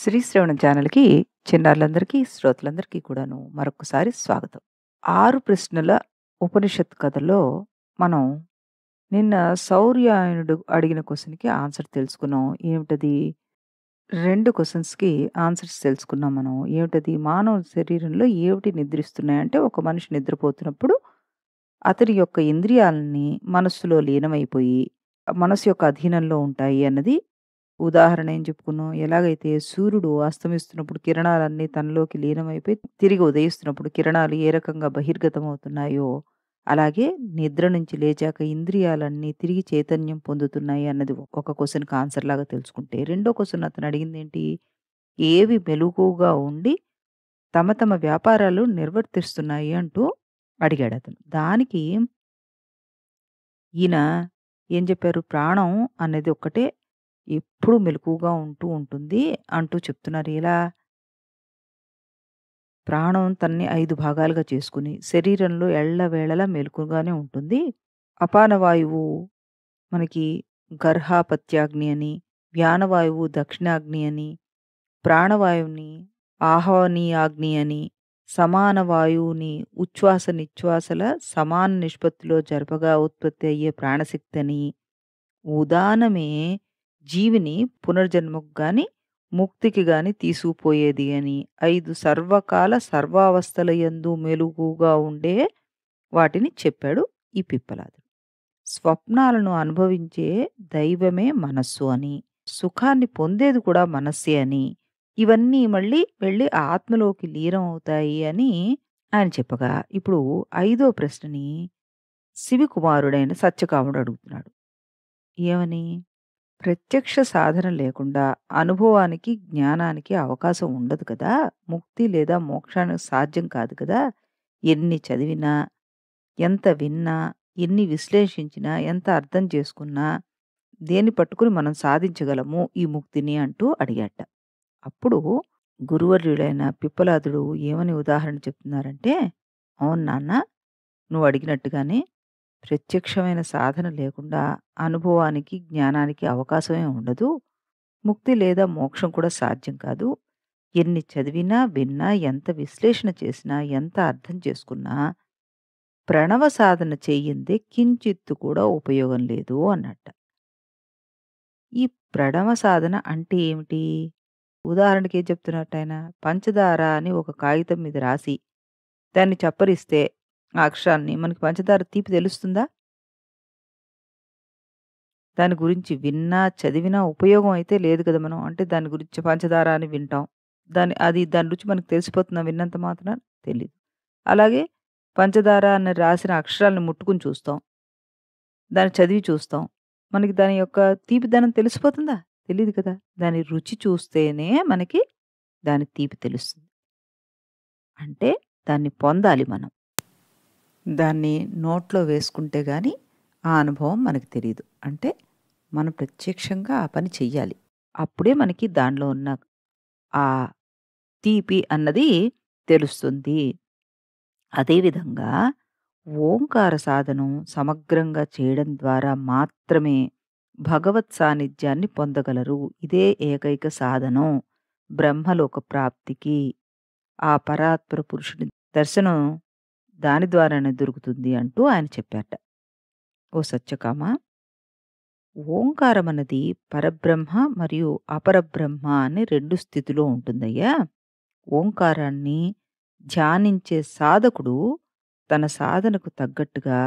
శ్రీశ్రవణ ఛానల్కి చిన్నారులందరికీ శ్రోతలందరికీ కూడాను మరొకసారి స్వాగతం ఆరు ప్రశ్నల ఉపనిషత్ కథలో మనం నిన్న సౌర్యాయనుడు అడిగిన క్వశ్చన్కి ఆన్సర్ తెలుసుకున్నాం ఏమిటది రెండు క్వశ్చన్స్కి ఆన్సర్స్ తెలుసుకున్నాం మనం ఏమిటది మానవ శరీరంలో ఏమిటి నిద్రిస్తున్నాయంటే ఒక మనిషి నిద్రపోతున్నప్పుడు అతని యొక్క ఇంద్రియాలని మనస్సులో లీనమైపోయి మనసు యొక్క అధీనంలో ఉంటాయి అన్నది ఉదాహరణ ఏం చెప్పుకున్నాం ఎలాగైతే సూర్యుడు అస్తమిస్తున్నప్పుడు కిరణాలన్నీ తనలోకి లీనమైపోయి తిరిగి ఉదయిస్తున్నప్పుడు కిరణాలు ఏ రకంగా బహిర్గతం అవుతున్నాయో అలాగే నిద్ర నుంచి లేచాక ఇంద్రియాలన్నీ తిరిగి చైతన్యం పొందుతున్నాయి అన్నది ఒక క్వశ్చన్కి ఆన్సర్ లాగా తెలుసుకుంటే రెండో క్వశ్చన్ అతను అడిగింది ఏంటి ఏవి మెలుగుగా ఉండి తమ తమ వ్యాపారాలు నిర్వర్తిస్తున్నాయి అంటూ అడిగాడు అతను దానికి ఈయన ఏం చెప్పారు ప్రాణం అనేది ఒక్కటే ఎప్పుడూ మెలకుగా ఉంటూ ఉంటుంది అంటూ చెప్తున్నారు ఇలా ప్రాణం తన్ని ఐదు భాగాలుగా చేసుకుని శరీరంలో ఎళ్లవేళలా మెలకుగానే ఉంటుంది అపానవాయువు మనకి గర్హాపత్యాగ్ని అని వ్యానవాయువు దక్షిణాగ్ని అని ప్రాణవాయువుని ఆహ్వానీయాగ్ని అని సమాన వాయువుని ఉచ్ఛ్వాస నిశ్వాసల సమాన నిష్పత్తిలో జరపగా ఉత్పత్తి అయ్యే ప్రాణశక్తి అని ఉదానమే జీవిని పునర్జన్మకు గాని ముక్తికి గాని తీసుకుపోయేది అని ఐదు సర్వకాల సర్వావస్థల యందు మెలుగుగా ఉండే వాటిని చెప్పాడు ఈ పిప్పలాదుడు స్వప్నాలను అనుభవించే దైవమే మనస్సు అని సుఖాన్ని పొందేది కూడా మనస్సే అని ఇవన్నీ మళ్ళీ వెళ్ళి ఆత్మలోకి లీనం అవుతాయి అని ఆయన చెప్పగా ఇప్పుడు ఐదో ప్రశ్నని శివికుమారుడైన సత్యకాముడు అడుగుతున్నాడు ఏమని ప్రత్యక్ష సాధన లేకుండా అనుభవానికి జ్ఞానానికి అవకాశం ఉండదు కదా ముక్తి లేదా మోక్షానికి సాధ్యం కాదు కదా ఎన్ని చదివినా ఎంత విన్నా ఎన్ని విశ్లేషించినా ఎంత అర్థం చేసుకున్నా దేని పట్టుకుని మనం సాధించగలము ఈ ముక్తిని అంటూ అడిగాట అప్పుడు గురువర్యుడైన పిప్పలాదుడు ఏమని ఉదాహరణ చెప్తున్నారంటే అవును నాన్న నువ్వు అడిగినట్టుగానే ప్రత్యక్షమైన సాధన లేకుండా అనుభవానికి జ్ఞానానికి అవకాశమే ఉండదు ముక్తి లేదా మోక్షం కూడా సాధ్యం కాదు ఎన్ని చదివినా విన్నా ఎంత విశ్లేషణ చేసినా ఎంత అర్థం చేసుకున్నా ప్రణవ సాధన చేయిందే కించిత్తు కూడా ఉపయోగం లేదు అన్నట్ట ఈ ప్రణవ సాధన అంటే ఏమిటి ఉదాహరణకి ఏం చెప్తున్నట్టు పంచదార అని ఒక కాగితం మీద రాసి దాన్ని చప్పరిస్తే ఆ అక్షరాన్ని మనకి పంచదార తీపి తెలుస్తుందా దాని గురించి విన్నా చదివినా ఉపయోగం అయితే లేదు కదా మనం అంటే దాని గురించి పంచదార అని వింటాం దాని అది దాని రుచి మనకు తెలిసిపోతుందా విన్నంత మాత్రం తెలియదు అలాగే పంచదార అని రాసిన అక్షరాలను ముట్టుకుని చూస్తాం దాన్ని చదివి చూస్తాం మనకి దాని యొక్క తీపి దనం తెలిసిపోతుందా తెలియదు కదా దాని రుచి చూస్తేనే మనకి దాని తీపి తెలుస్తుంది అంటే దాన్ని పొందాలి మనం దాన్ని నోట్లో వేసుకుంటే కానీ ఆ అనుభవం మనకు తెలియదు అంటే మనం ప్రత్యక్షంగా ఆ పని చెయ్యాలి అప్పుడే మనకి దానిలో ఉన్న ఆ తీపి అన్నది తెలుస్తుంది అదేవిధంగా ఓంకార సాధనం సమగ్రంగా చేయడం ద్వారా మాత్రమే భగవత్ సాన్నిధ్యాన్ని పొందగలరు ఇదే ఏకైక సాధనం బ్రహ్మలోక ప్రాప్తికి ఆ పరాత్పర పురుషుడి దర్శనం దాని ద్వారానే దొరుకుతుంది అంటూ ఆయన చెప్పారట ఓ సత్యకామ ఓంకారం అన్నది పరబ్రహ్మ మరియు అపరబ్రహ్మ అనే రెండు స్థితిలో ఉంటుందయ్యా ఓంకారాన్ని ధ్యానించే సాధకుడు తన సాధనకు తగ్గట్టుగా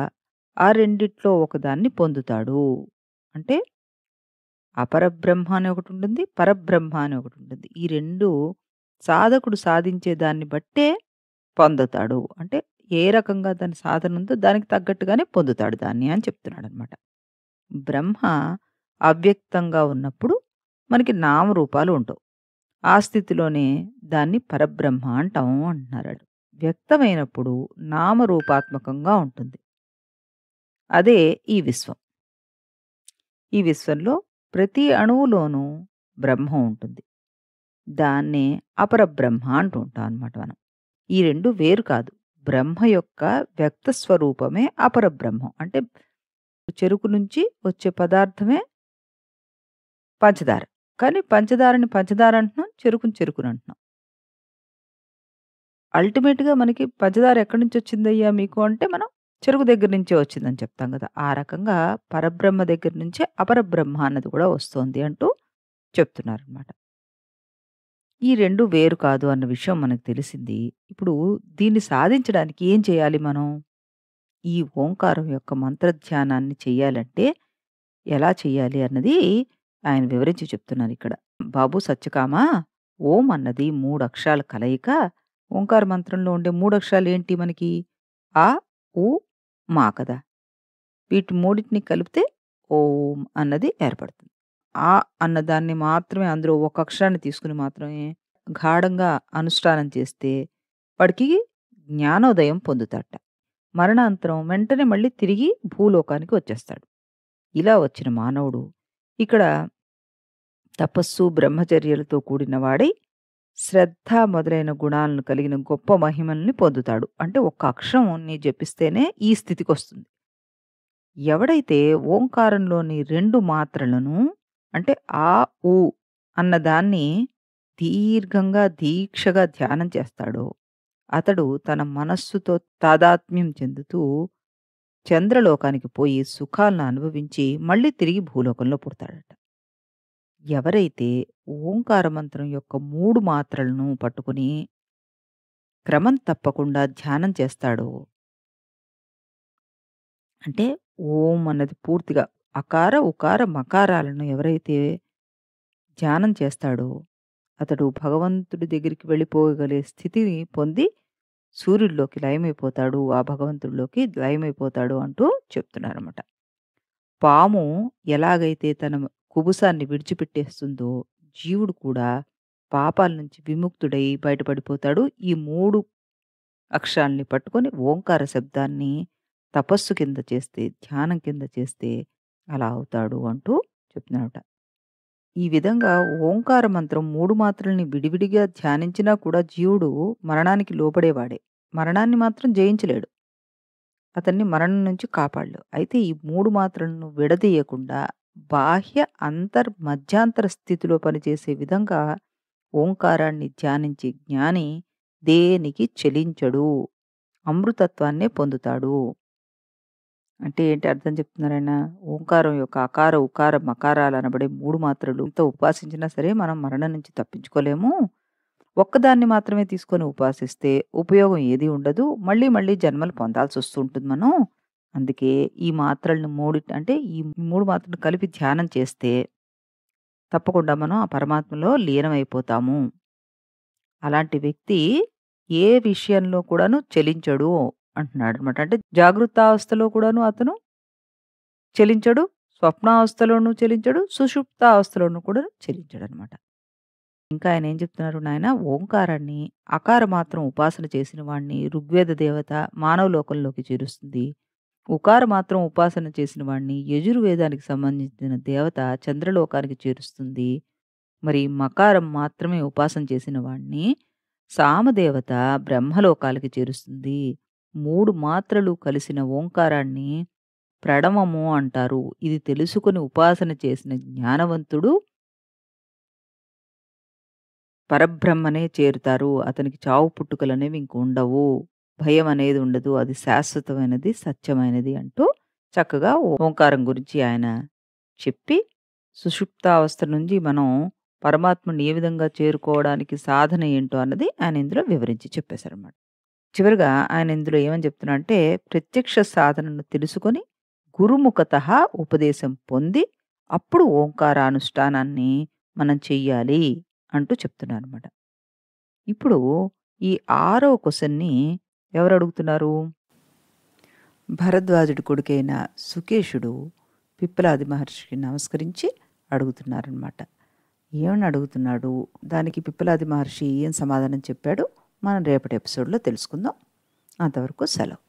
ఆ రెండిట్లో ఒకదాన్ని పొందుతాడు అంటే అపరబ్రహ్మ అని ఒకటి ఉంటుంది పరబ్రహ్మ అని ఒకటి ఉంటుంది ఈ రెండు సాధకుడు సాధించే దాన్ని బట్టే పొందుతాడు అంటే ఏ రకంగా దాని సాధన ఉందో దానికి తగ్గట్టుగానే పొందుతాడు దాన్ని అని చెప్తున్నాడు అనమాట బ్రహ్మ అవ్యక్తంగా ఉన్నప్పుడు మనకి నామరూపాలు ఉండవు ఆ స్థితిలోనే దాన్ని పరబ్రహ్మ అంటాం అంటున్నాడు వ్యక్తమైనప్పుడు నామరూపాత్మకంగా ఉంటుంది అదే ఈ విశ్వం ఈ విశ్వంలో ప్రతి అణువులోనూ బ్రహ్మ ఉంటుంది దాన్నే అపరబ్రహ్మ అంటూ ఉంటాం అనమాట మనం ఈ రెండు వేరు కాదు బ్రహ్మ యొక్క వ్యక్త స్వరూపమే బ్రహ్మ అంటే చెరుకు నుంచి వచ్చే పదార్థమే పంచదార కానీ పంచదారని పంచదార అంటున్నాం చెరుకుని చెరుకుని అంటున్నాం అల్టిమేట్గా మనకి పంచదార ఎక్కడి నుంచి వచ్చిందయ్యా మీకు అంటే మనం చెరుకు దగ్గర నుంచే వచ్చిందని చెప్తాం కదా ఆ రకంగా పరబ్రహ్మ దగ్గర నుంచే అపరబ్రహ్మ అన్నది కూడా వస్తుంది అంటూ చెప్తున్నారు అనమాట ఈ రెండు వేరు కాదు అన్న విషయం మనకు తెలిసింది. ఇప్పుడు దీన్ని సాధించడానికి ఏం చేయాలి మనం? ఈ ఓంకారం యొక్క మంత్రధ్యానాన్ని చేయాలంటే, ఎలా చేయాలి అన్నది ఆయన వివరించి ఇక్కడ బాబు సత్యకామా! ఓం అన్నది మూడు అక్షరాల కలయిక. ఓంకార మంత్రంలో ఉండే మూడు అక్షరాలు ఏంటి మనకి? ఆ! ఊ మా కదా! వీటి మూడింటిని కలిపితే ఓం అన్నది ఏర్పడుతుంది. ఆ అన్నదాన్ని మాత్రమే అందరూ ఒక అక్షరాన్ని తీసుకుని మాత్రమే గాఢంగా అనుష్ఠానం చేస్తే వాడికి జ్ఞానోదయం పొందుతాట మరణాంతరం వెంటనే మళ్ళీ తిరిగి భూలోకానికి వచ్చేస్తాడు ఇలా వచ్చిన మానవుడు ఇక్కడ తపస్సు బ్రహ్మచర్యలతో కూడిన వాడై శ్రద్ధ మొదలైన గుణాలను కలిగిన గొప్ప మహిమల్ని పొందుతాడు అంటే ఒక్క అక్షరం జపిస్తేనే ఈ స్థితికి వస్తుంది ఎవడైతే ఓంకారంలోని రెండు మాత్రలను అంటే ఆ ఊ అన్నదాన్ని దీర్ఘంగా దీక్షగా ధ్యానం చేస్తాడో అతడు తన మనస్సుతో తాదాత్మ్యం చెందుతూ చంద్రలోకానికి పోయి సుఖాలను అనుభవించి మళ్ళీ తిరిగి భూలోకంలో పుడతాడట ఎవరైతే ఓంకార మంత్రం యొక్క మూడు మాత్రలను పట్టుకుని క్రమం తప్పకుండా ధ్యానం చేస్తాడో అంటే ఓం అన్నది పూర్తిగా అకార ఉకార మకారాలను ఎవరైతే ధ్యానం చేస్తాడో అతడు భగవంతుడి దగ్గరికి వెళ్ళిపోగలిగే స్థితిని పొంది సూర్యుడిలోకి లయమైపోతాడు ఆ భగవంతుడిలోకి లయమైపోతాడు అంటూ చెప్తున్నారన్నమాట పాము ఎలాగైతే తన కుబుసాన్ని విడిచిపెట్టేస్తుందో జీవుడు కూడా పాపాల నుంచి విముక్తుడై బయటపడిపోతాడు ఈ మూడు అక్షరాల్ని పట్టుకొని ఓంకార శబ్దాన్ని తపస్సు కింద చేస్తే ధ్యానం కింద చేస్తే అలా అవుతాడు అంటూ చెప్తున్నాడట ఈ విధంగా ఓంకార మంత్రం మూడు మాత్రల్ని విడివిడిగా ధ్యానించినా కూడా జీవుడు మరణానికి లోపడేవాడే మరణాన్ని మాత్రం జయించలేడు అతన్ని మరణం నుంచి కాపాడలేడు అయితే ఈ మూడు మాత్రలను విడదీయకుండా బాహ్య అంతర్ మధ్యాంతర స్థితిలో పనిచేసే విధంగా ఓంకారాన్ని ధ్యానించే జ్ఞాని దేనికి చెలించడు అమృతత్వాన్నే పొందుతాడు అంటే ఏంటి అర్థం చెప్తున్నారైనా ఓంకారం యొక్క అకార ఉకార మకారాలు అనబడే మూడు మాత్రలు ఇంత ఉపాసించినా సరే మనం మరణం నుంచి తప్పించుకోలేము ఒక్కదాన్ని మాత్రమే తీసుకొని ఉపాసిస్తే ఉపయోగం ఏది ఉండదు మళ్ళీ మళ్ళీ జన్మలు పొందాల్సి వస్తూ ఉంటుంది మనం అందుకే ఈ మాత్రలను మూడి అంటే ఈ మూడు మాత్రలు కలిపి ధ్యానం చేస్తే తప్పకుండా మనం ఆ పరమాత్మలో లీనమైపోతాము అలాంటి వ్యక్తి ఏ విషయంలో కూడాను చెలించడు అంటున్నాడు అనమాట అంటే జాగృత అవస్థలో కూడాను అతను చెలించడు స్వప్నావస్థలోనూ చెలించడు సుషుప్త అవస్థలోనూ కూడా చెలించడు అనమాట ఇంకా ఆయన ఏం చెప్తున్నారు నాయన ఓంకారాన్ని అకార మాత్రం ఉపాసన చేసిన వాణ్ణి ఋగ్వేద దేవత మానవ లోకంలోకి చేరుస్తుంది ఉకార మాత్రం ఉపాసన చేసిన వాణ్ణి యజుర్వేదానికి సంబంధించిన దేవత చంద్రలోకానికి చేరుస్తుంది మరి మకారం మాత్రమే ఉపాసన చేసిన వాణ్ణి సామదేవత బ్రహ్మలోకాలకి చేరుస్తుంది మూడు మాత్రలు కలిసిన ఓంకారాన్ని ప్రణవము అంటారు ఇది తెలుసుకుని ఉపాసన చేసిన జ్ఞానవంతుడు పరబ్రహ్మనే చేరుతారు అతనికి చావు పుట్టుకలనేవి ఇంక ఉండవు భయం అనేది ఉండదు అది శాశ్వతమైనది సత్యమైనది అంటూ చక్కగా ఓంకారం గురించి ఆయన చెప్పి సుషుప్తావస్థ నుంచి మనం పరమాత్మని ఏ విధంగా చేరుకోవడానికి సాధన ఏంటో అన్నది ఆయన ఇందులో వివరించి చెప్పేశారన్నమాట చివరిగా ఆయన ఇందులో ఏమని అంటే ప్రత్యక్ష సాధనను తెలుసుకొని గురుముఖత ఉపదేశం పొంది అప్పుడు ఓంకారానుష్ఠానాన్ని మనం చెయ్యాలి అంటూ చెప్తున్నారు అనమాట ఇప్పుడు ఈ ఆరో క్వశ్చన్ని ఎవరు అడుగుతున్నారు భరద్వాజుడి కొడుకైన సుకేశుడు పిప్పలాది మహర్షికి నమస్కరించి అడుగుతున్నారనమాట ఏమని అడుగుతున్నాడు దానికి పిప్పలాది మహర్షి ఏం సమాధానం చెప్పాడు మనం రేపటి ఎపిసోడ్లో తెలుసుకుందాం అంతవరకు సెలవు